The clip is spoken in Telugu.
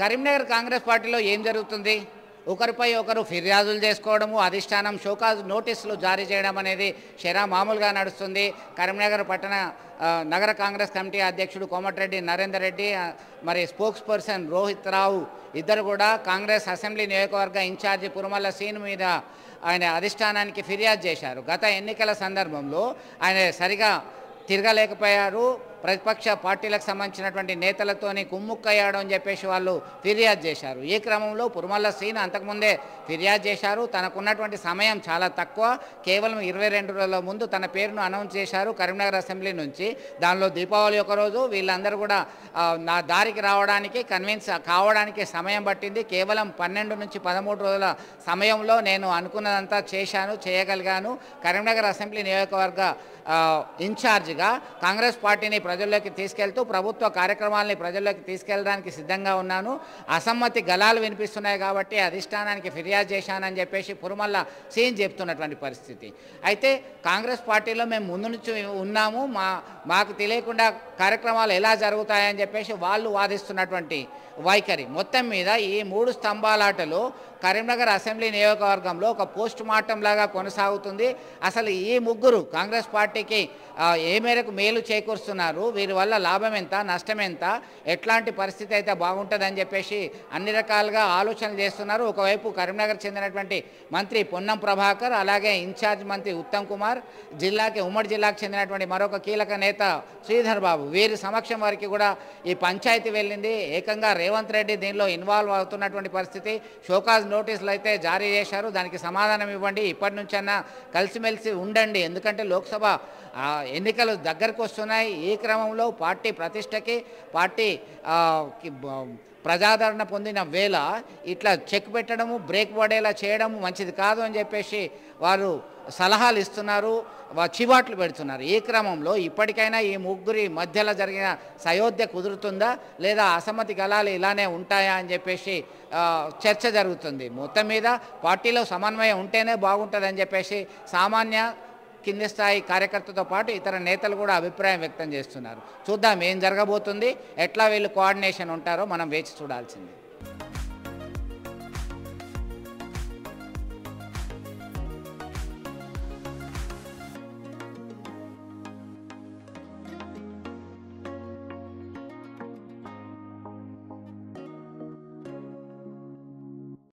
కరీంనగర్ కాంగ్రెస్ పార్టీలో ఏం జరుగుతుంది ఒకరిపై ఒకరు ఫిర్యాదులు చేసుకోవడము అధిష్టానం షోకాజ్ నోటీసులు జారీ చేయడం అనేది షెరా మామూలుగా నడుస్తుంది కరీంనగర్ పట్టణ నగర కాంగ్రెస్ కమిటీ అధ్యక్షుడు కోమటిరెడ్డి నరేందర్ రెడ్డి మరి స్పోక్స్ పర్సన్ రోహిత్ రావు ఇద్దరు కూడా కాంగ్రెస్ అసెంబ్లీ నియోజకవర్గ ఇన్ఛార్జి పురమల్ల సీన్ మీద ఆయన అధిష్టానానికి ఫిర్యాదు చేశారు గత ఎన్నికల సందర్భంలో ఆయన సరిగా తిరగలేకపోయారు ప్రతిపక్ష పార్టీలకు సంబంధించినటువంటి నేతలతోని కుమ్ముక్కయ్యాడు అని చెప్పేసి వాళ్ళు ఫిర్యాదు చేశారు ఈ క్రమంలో పురుమల్ల సీన్ అంతకుముందే ఫిర్యాదు చేశారు తనకున్నటువంటి సమయం చాలా తక్కువ కేవలం ఇరవై రెండు రోజుల ముందు తన పేరును అనౌన్స్ చేశారు కరీంనగర్ అసెంబ్లీ నుంచి దానిలో దీపావళి ఒకరోజు వీళ్ళందరూ కూడా నా దారికి రావడానికి కన్విన్స్ కావడానికి సమయం పట్టింది కేవలం పన్నెండు నుంచి పదమూడు రోజుల సమయంలో నేను అనుకున్నదంతా చేశాను చేయగలిగాను కరీంనగర్ అసెంబ్లీ నియోజకవర్గ ఇన్ఛార్జ్గా కాంగ్రెస్ పార్టీని ప్రజల్లోకి తీసుకెళ్తూ ప్రభుత్వ కార్యక్రమాలని ప్రజల్లోకి తీసుకెళ్ళడానికి సిద్ధంగా ఉన్నాను అసమ్మతి గలాలు వినిపిస్తున్నాయి కాబట్టి అధిష్టానానికి ఫిర్యాదు చేశానని చెప్పేసి పురుమల్ల సీన్ చెప్తున్నటువంటి పరిస్థితి అయితే కాంగ్రెస్ పార్టీలో మేము ముందు నుంచి ఉన్నాము మా మాకు తెలియకుండా కార్యక్రమాలు ఎలా జరుగుతాయని చెప్పేసి వాళ్ళు వాదిస్తున్నటువంటి వైఖరి మొత్తం మీద ఈ మూడు స్తంభాలాటలు కరీంనగర్ అసెంబ్లీ నియోజకవర్గంలో ఒక పోస్ట్ మార్టం లాగా కొనసాగుతుంది అసలు ఈ ముగ్గురు కాంగ్రెస్ పార్టీకి ఏ మేరకు మేలు చేకూరుస్తున్నారు వీరి వల్ల లాభం ఎంత నష్టం ఎంత ఎట్లాంటి పరిస్థితి అయితే బాగుంటుందని చెప్పేసి అన్ని రకాలుగా ఆలోచనలు చేస్తున్నారు ఒకవైపు కరీంనగర్ చెందినటువంటి మంత్రి పొన్నం ప్రభాకర్ అలాగే ఇన్ఛార్జ్ మంత్రి ఉత్తమ్ కుమార్ జిల్లాకి ఉమ్మడి జిల్లాకు చెందినటువంటి మరొక కీలక నేత శ్రీధర్ బాబు వీరి సమక్షం వారికి కూడా ఈ పంచాయతీ వెళ్ళింది ఏకంగా రేవంత్ రెడ్డి దీనిలో ఇన్వాల్వ్ అవుతున్నటువంటి పరిస్థితి షోకాజ్ నోటీసులు అయితే జారీ చేశారు దానికి సమాధానం ఇవ్వండి ఇప్పటి నుంచన్నా కలిసిమెలిసి ఉండండి ఎందుకంటే లోక్సభ ఎన్నికలు దగ్గరకు వస్తున్నాయి ఈ క్రమంలో పార్టీ ప్రతిష్టకి పార్టీ ప్రజాదరణ పొందిన వేళ ఇట్లా చెక్ పెట్టడము బ్రేక్ పడేలా చేయడము మంచిది కాదు అని చెప్పేసి వారు సలహాలు ఇస్తున్నారు చివాట్లు పెడుతున్నారు ఈ క్రమంలో ఇప్పటికైనా ఈ ముగ్గురి మధ్యలో జరిగిన సయోధ్య కుదురుతుందా లేదా అసమ్మతి గలాలు ఇలానే ఉంటాయా అని చెప్పేసి చర్చ జరుగుతుంది మొత్తం మీద పార్టీలో సమన్వయం ఉంటేనే బాగుంటుందని చెప్పేసి సామాన్య కింది స్థాయి కార్యకర్తతో పాటు ఇతర నేతలు కూడా అభిప్రాయం వ్యక్తం చేస్తున్నారు చూద్దాం ఏం జరగబోతుంది ఎట్లా వీళ్ళు కోఆర్డినేషన్ ఉంటారో మనం వేచి చూడాల్సిందే